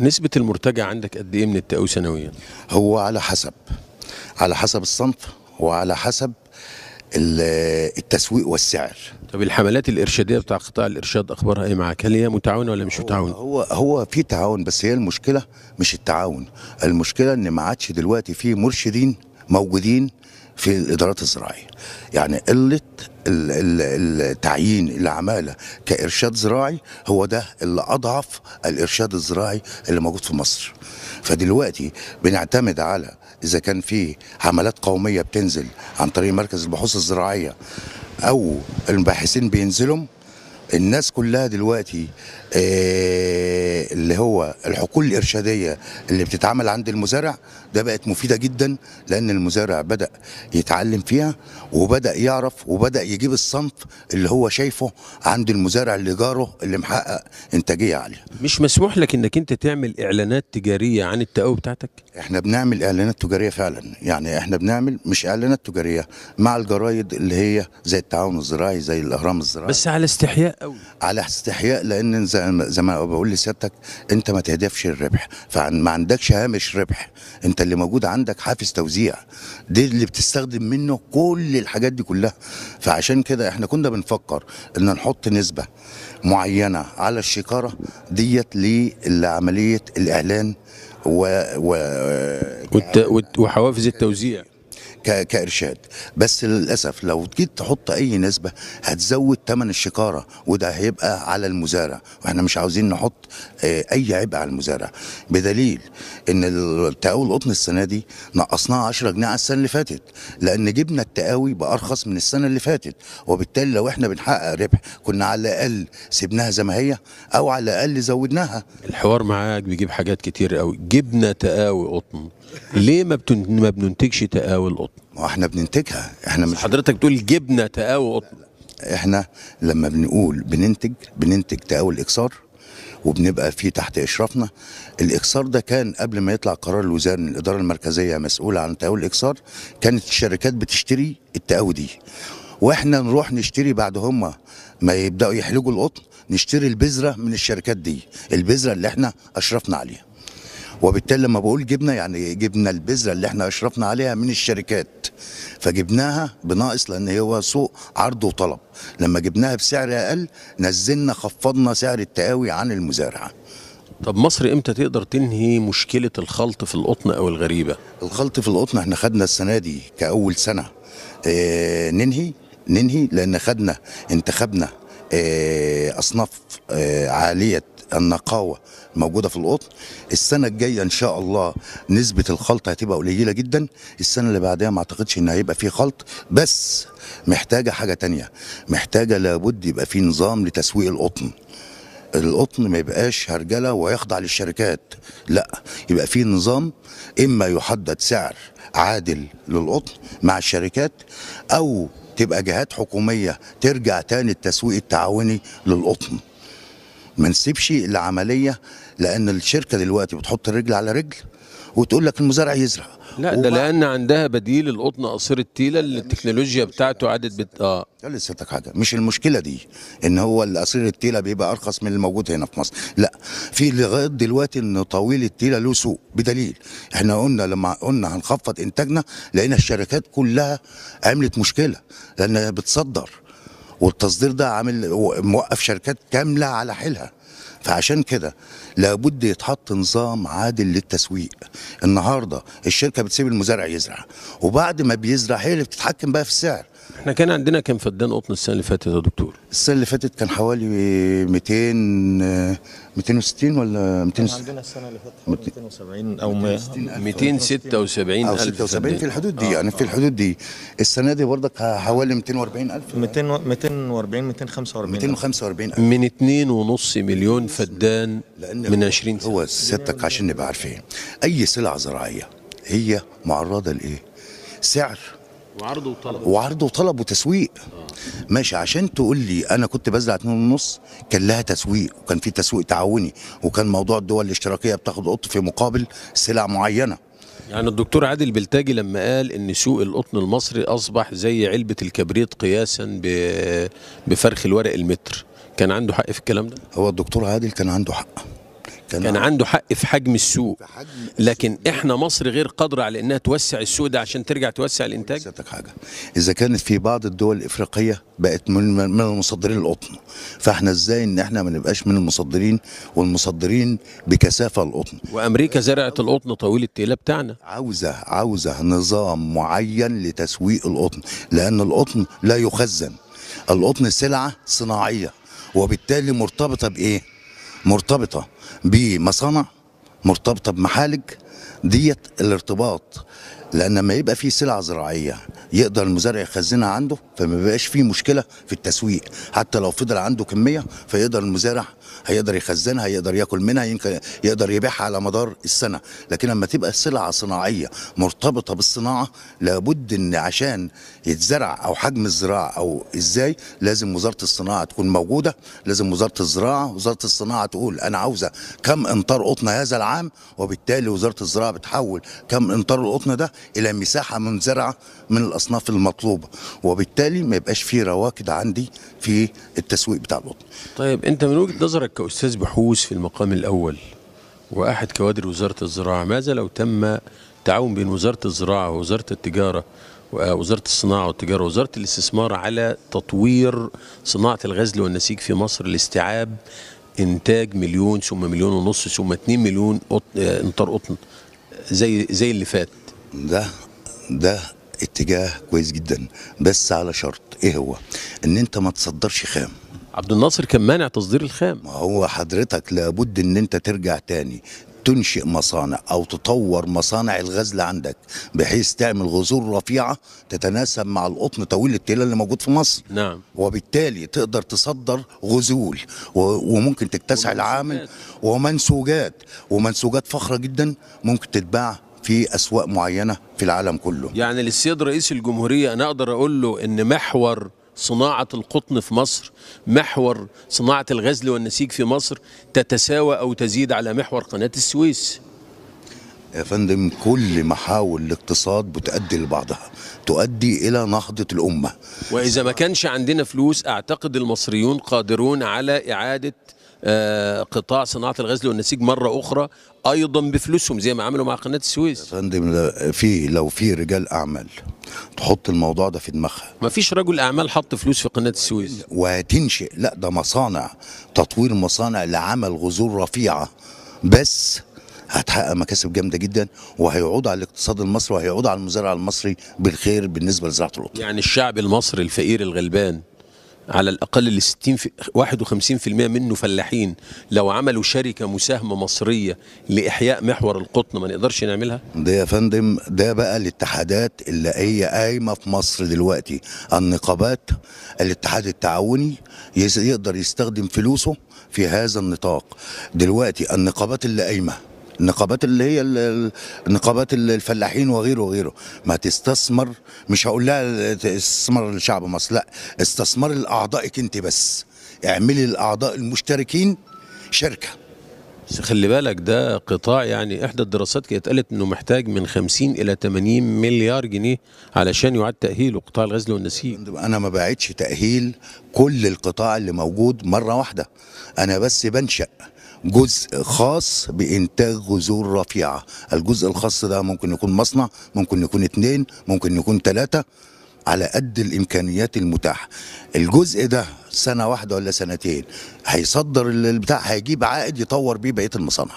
نسبة المرتجع عندك قد إيه من التقوي سنويا؟ هو على حسب على حسب الصنف وعلى حسب آه، التسويق والسعر طب الحملات الارشاديه بتاع قطاع الارشاد اخبارها ايه معاك؟ هل هي متعاونه ولا مش متعاونه؟ هو هو في تعاون بس هي المشكله مش التعاون، المشكله ان ما عادش دلوقتي في مرشدين موجودين في الادارات الزراعيه يعني قله التعيين العماله كارشاد زراعي هو ده اللي اضعف الارشاد الزراعي اللي موجود في مصر فدلوقتي بنعتمد على اذا كان في حملات قوميه بتنزل عن طريق مركز البحوث الزراعيه او الباحثين بينزلوا الناس كلها دلوقتي آه، اللي هو الحقول الارشاديه اللي بتتعمل عند المزارع ده بقت مفيده جدا لان المزارع بدا يتعلم فيها وبدا يعرف وبدا يجيب الصنف اللي هو شايفه عند المزارع اللي جاره اللي محقق انتاجيه عاليه. مش مسموح لك انك انت تعمل اعلانات تجاريه عن التقوي بتاعتك؟ احنا بنعمل اعلانات تجاريه فعلا يعني احنا بنعمل مش اعلانات تجاريه مع الجرايد اللي هي زي التعاون الزراعي زي الاهرام الزراعي بس على استحياء قوي على استحياء لان زي ما بقول لسيادتك انت ما تهدفش الربح فما عندكش هامش ربح انت اللي موجود عندك حافز توزيع دي اللي بتستخدم منه كل الحاجات دي كلها فعشان كده احنا كنا بنفكر ان نحط نسبه معينه على الشكاره ديت لعمليه الاعلان و, و... والت... وحوافز التوزيع كارشاد بس للاسف لو جيت تحط اي نسبه هتزود ثمن الشكاره وده هيبقى على المزارع واحنا مش عاوزين نحط آه، اي عبء على المزارع بدليل ان التقاوي القطن السنه دي نقصناها 10 جنيه على السنه اللي فاتت لان جبنا التقاوي بارخص من السنه اللي فاتت وبالتالي لو احنا بنحقق ربح كنا على الاقل سيبناها زي ما هي او على الاقل زودناها الحوار معاك بيجيب حاجات كتير قوي جبنا تقاوي قطن ليه ما, بتن... ما بننتجش تقاوي القطن ما احنا بننتجها احنا مش حضرتك بتقول جبنه تقاوي قطن احنا لما بنقول بننتج بننتج تقاوي الاكسار وبنبقى فيه تحت اشرافنا الاكسار ده كان قبل ما يطلع قرار الوزاره الاداره المركزيه مسؤوله عن تقاوي الاكسار كانت الشركات بتشتري التقاوي دي واحنا نروح نشتري بعد هما ما يبداوا يحلقوا القطن نشتري البذره من الشركات دي البذره اللي احنا اشرفنا عليها وبالتالي لما بقول جبنه يعني جبنا البذره اللي احنا اشرفنا عليها من الشركات فجبناها بناقص لان هو سوق عرض وطلب لما جبناها بسعر اقل نزلنا خفضنا سعر التقاوي عن المزارع طب مصر امتى تقدر تنهي مشكله الخلط في القطن او الغريبه الخلط في القطن احنا خدنا السنه دي كاول سنه اه ننهي ننهي لان خدنا انتخبنا آه، اصناف آه، عاليه النقاوه الموجوده في القطن السنه الجايه ان شاء الله نسبه الخلط هتبقى قليله جدا السنه اللي بعدها ما اعتقدش ان هيبقى في خلط بس محتاجه حاجه تانية محتاجه لابد يبقى في نظام لتسويق القطن القطن ما يبقاش هرجله ويخضع للشركات لا يبقى في نظام اما يحدد سعر عادل للقطن مع الشركات او تبقى جهات حكوميه ترجع تاني التسويق التعاوني للقطن ما نسيبش العمليه لان الشركه دلوقتي بتحط الرجل على رجل وتقول لك المزارع يزرع لا ده لان عندها بديل القطن قصير التيله اللي التكنولوجيا بتاعته عادت بت... اه لسه حاجه مش المشكله دي ان هو القصير التيله بيبقى ارخص من الموجود هنا في مصر لا في لغايه دلوقتي ان طويل التيله له سوق بدليل احنا قلنا لما قلنا هنخفض انتاجنا لقينا الشركات كلها عملت مشكله لان بتصدر والتصدير ده عامل موقف شركات كامله على حيلها فعشان كده لابد يتحط نظام عادل للتسويق النهارده الشركه بتسيب المزارع يزرع وبعد ما بيزرع هي اللي بتتحكم بقى في السعر احنا كان عندنا كم فدان قطن السنه اللي فاتت يا دكتور السنه اللي فاتت كان حوالي 200 260 ولا 200 عندنا السنه اللي فاتت 270 او 276 او 76 في الحدود دي آه يعني في آه. الحدود دي السنه دي برضك حوالي 240 الف 240 245 245 الف من 2.5 مليون فدان من 20 سنه هو سيادتك عشان نبقى عارفين اي سلعه زراعيه هي معرضه لايه؟ سعر وعرض وطلب وعرض وطلب وتسويق آه. ماشي عشان تقول لي انا كنت بزرع 2 ونص كان لها تسويق وكان في تسويق تعاوني وكان موضوع الدول الاشتراكيه بتاخد قط في مقابل سلع معينه يعني الدكتور عادل بلتاجي لما قال ان سوق القطن المصري اصبح زي علبه الكبريت قياسا بفرخ الورق المتر كان عنده حق في الكلام ده هو الدكتور عادل كان عنده حق كان عنده حق في حجم السوق لكن احنا مصر غير قادره على انها توسع السوق ده عشان ترجع توسع الانتاج حاجه اذا كانت في بعض الدول الافريقيه بقت من من المصدرين القطن فاحنا ازاي ان احنا ما نبقاش من المصدرين والمصدرين بكثافه القطن وامريكا زرعت القطن طويل التيله بتاعنا عاوزه عاوزه نظام معين لتسويق القطن لان القطن لا يخزن القطن سلعه صناعيه وبالتالي مرتبطه بايه مرتبطه بمصانع مرتبطه بمحالج ديت الارتباط لان لما يبقى في سلعه زراعيه يقدر المزارع يخزنها عنده فما بيبقاش في مشكله في التسويق حتى لو فضل عنده كميه فيقدر المزارع هيقدر يخزنها يقدر ياكل منها يمكن يقدر يبيعها على مدار السنه لكن لما تبقى سلعه صناعيه مرتبطه بالصناعه لابد ان عشان يتزرع او حجم الزراعه او ازاي لازم وزاره الصناعه تكون موجوده لازم وزاره الزراعه وزاره الصناعه تقول انا عاوزه كم امتار قطن هذا العام وبالتالي وزاره الزراعه بتحول كم امطار القطن ده الى مساحه منزرعه من الاصناف المطلوبه وبالتالي ما يبقاش في رواكد عندي في التسويق بتاع القطن. طيب انت من وجهه نظرك كاستاذ بحوث في المقام الاول واحد كوادر وزاره الزراعه ماذا لو تم تعاون بين وزاره الزراعه ووزاره التجاره آه، وزارة الصناعة والتجارة ووزارة الاستثمار على تطوير صناعة الغزل والنسيج في مصر لاستيعاب إنتاج مليون ثم مليون ونص ثم 2 مليون آه، قطن امتار قطن زي زي اللي فات ده ده اتجاه كويس جدا بس على شرط ايه هو ان انت ما تصدرش خام عبد الناصر كان مانع تصدير الخام ما هو حضرتك لابد ان انت ترجع تاني تنشئ مصانع أو تطور مصانع الغزل عندك بحيث تعمل غزول رفيعة تتناسب مع القطن طويل التيل اللي موجود في مصر نعم. وبالتالي تقدر تصدر غزول وممكن تكتسع العامل ومنسوجات ومنسوجات فخرة جدا ممكن تتباع في أسواق معينة في العالم كله يعني للسيد رئيس الجمهورية أنا أقدر أقول له إن محور صناعة القطن في مصر محور صناعة الغزل والنسيج في مصر تتساوى أو تزيد على محور قناة السويس يا فندم كل محاول الاقتصاد بتؤدي لبعضها تؤدي إلى نهضة الأمة وإذا ما كانش عندنا فلوس أعتقد المصريون قادرون على إعادة آه، قطاع صناعة الغزل والنسيج مرة أخرى أيضا بفلوسهم زي ما عملوا مع قناة السويس يا فندم في لو في رجال أعمال تحط الموضوع ده في دماغها ما فيش رجل أعمال حط فلوس في قناة السويس وهتنشئ لا ده مصانع تطوير مصانع لعمل غزور رفيعة بس هتحقق مكاسب جامده جدا وهيعود على الاقتصاد المصري وهيعود على المزارع المصري بالخير بالنسبه لزراعه القطن. يعني الشعب المصري الفقير الغلبان على الاقل ال 60 51% منه فلاحين لو عملوا شركه مساهمه مصريه لاحياء محور القطن ما نقدرش نعملها؟ ده يا فندم ده بقى الاتحادات اللي هي قايمه في مصر دلوقتي النقابات الاتحاد التعاوني يقدر يستخدم فلوسه في هذا النطاق دلوقتي النقابات اللي قايمه النقابات اللي هي النقابات الفلاحين وغيره وغيره ما تستثمر مش هقول لها استثمار الشعب مصر لا استثمار لاعضائك انت بس اعملي الاعضاء المشتركين شركه بس خلي بالك ده قطاع يعني احدى الدراسات كانت قالت انه محتاج من 50 الى 80 مليار جنيه علشان يعاد تاهيله قطاع الغزل والنسيج انا ما بعتش تاهيل كل القطاع اللي موجود مره واحده انا بس بنشأ جزء خاص بإنتاج جذور رفيعة الجزء الخاص ده ممكن يكون مصنع ممكن يكون اتنين ممكن يكون تلاتة على قد الامكانيات المتاحه الجزء ده سنه واحده ولا سنتين هيصدر البتاع هيجيب عائد يطور بيه بقيه المصانع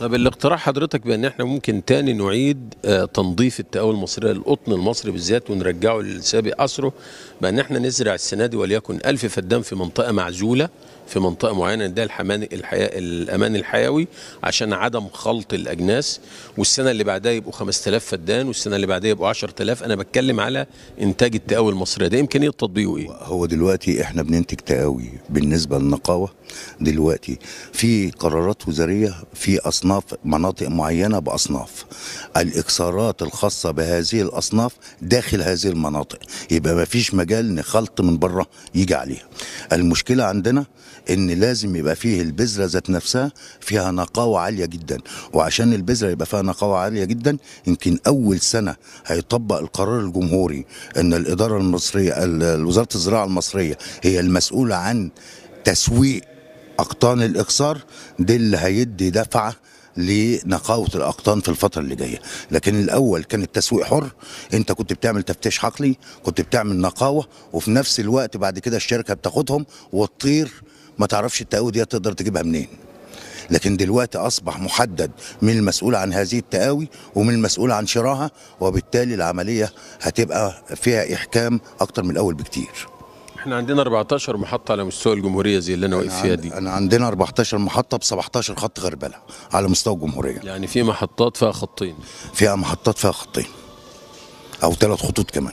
طب الاقتراح حضرتك بان احنا ممكن تاني نعيد آه، تنظيف التقاوي المصريه القطن المصري بالذات ونرجعه لسابق اسره بان احنا نزرع السنه دي وليكن 1000 فدان في منطقه معزوله في منطقه معينه ده الحمان الحياة الامان الحيوي عشان عدم خلط الاجناس والسنه اللي بعدها يبقوا 5000 فدان والسنه اللي بعدها يبقوا 10000 انا بتكلم على انتاج التقاوي المصريه ده امكانيه تطبيقه ايه؟ هو دلوقتي احنا بننتج تقاوي بالنسبه للنقاوه دلوقتي في قرارات وزاريه في اصناف مناطق معينه باصناف الاكسارات الخاصه بهذه الاصناف داخل هذه المناطق يبقى ما فيش مجال نخلط من بره يجي عليها المشكله عندنا ان لازم يبقى فيه البذره ذات نفسها فيها نقاوه عاليه جدا وعشان البذره يبقى فيها نقاوه عاليه جدا يمكن اول سنه هيطبق القرار الجمهوري ان الاداره المصريه وزاره الزراعه المصريه هي المسؤوله عن تسويق اقطان الاقصار دي اللي هيدي دفعه لنقاوه الاقطان في الفتره اللي جايه لكن الاول كان التسويق حر انت كنت بتعمل تفتيش حقلي كنت بتعمل نقاوه وفي نفس الوقت بعد كده الشركه بتاخدهم وتطير ما تعرفش التقاوي دي تقدر تجيبها منين لكن دلوقتي اصبح محدد من المسؤول عن هذه التقاوي ومن المسؤول عن شراها وبالتالي العمليه هتبقى فيها احكام اكتر من الاول بكتير احنا عندنا 14 محطه على مستوى الجمهوريه زي اللي انا واقف فيها دي انا عندنا 14 محطه ب 17 خط غربله على مستوى الجمهوريه يعني في محطات فيها خطين فيها محطات فيها خطين او ثلاث خطوط كمان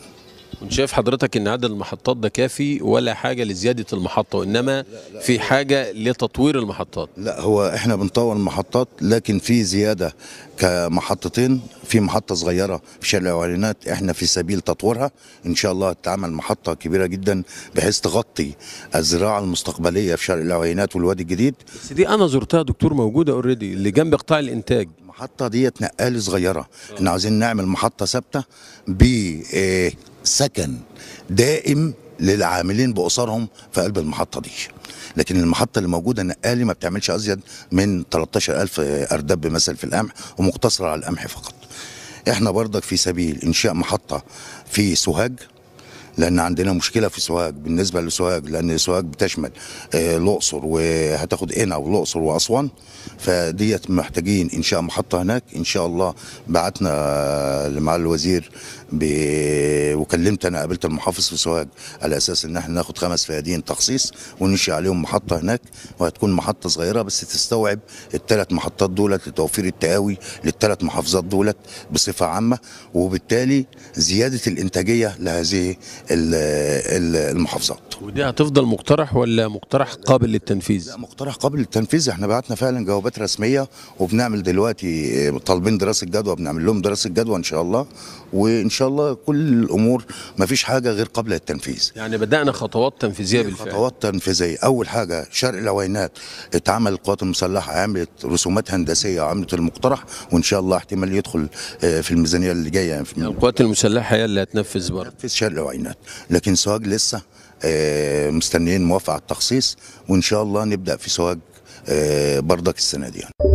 كنت شايف حضرتك ان عدد المحطات ده كافي ولا حاجه لزياده المحطه وانما لا لا في حاجه لتطوير المحطات لا هو احنا بنطور المحطات لكن في زياده كمحطتين في محطه صغيره في شارع الاعلانات احنا في سبيل تطويرها ان شاء الله تتعمل محطه كبيره جدا بحيث تغطي الزراعه المستقبليه في شارع الاعلانات والوادي الجديد بس دي انا زرتها دكتور موجوده اوريدي اللي جنب قطاع الانتاج المحطه ديت نقاله صغيره آه. احنا عايزين نعمل محطه ثابته ب آه، سكن دائم للعاملين باسرهم في قلب المحطه دي لكن المحطه اللي موجوده نقالي ما بتعملش ازيد من 13000 ارداب مثلا في القمح ومقتصره على القمح فقط احنا برضك في سبيل انشاء محطه في سوهاج لان عندنا مشكله في سوهاج بالنسبه لسوهاج لان سوهاج بتشمل آه، الاقصر وهتاخد قنا والاقصر واسوان فديت محتاجين انشاء محطه هناك ان شاء الله بعتنا لمعالي الوزير ب... وكلمت انا قابلت المحافظ في سوهاج على اساس ان احنا ناخد خمس فيادين تخصيص ونشي عليهم محطه هناك وهتكون محطه صغيره بس تستوعب الثلاث محطات دولت لتوفير التقاوي للثلاث محافظات دولت بصفه عامه وبالتالي زياده الانتاجيه لهذه المحافظات. ودي هتفضل مقترح ولا مقترح قابل للتنفيذ؟ لا مقترح قابل للتنفيذ احنا بعتنا فعلا جوابات رسميه وبنعمل دلوقتي طالبين دراسه جدوى بنعمل لهم دراسه جدوى ان شاء الله وان شاء الله كل الامور ما فيش حاجه غير قبل التنفيذ يعني بدانا خطوات تنفيذيه بالفعل خطوات تنفيذيه اول حاجه شرق العوينات اتعمل القوات المسلحه عملت رسومات هندسيه وعملت المقترح وان شاء الله احتمال يدخل آه، في الميزانيه اللي جايه يعني القوات المسلحه هي اللي هتنفذ برضه هتنفذ شرق العوينات لكن سواج لسه آه، مستنيين موافقه على التخصيص وان شاء الله نبدا في سواج آه، بردك السنه دي يعني.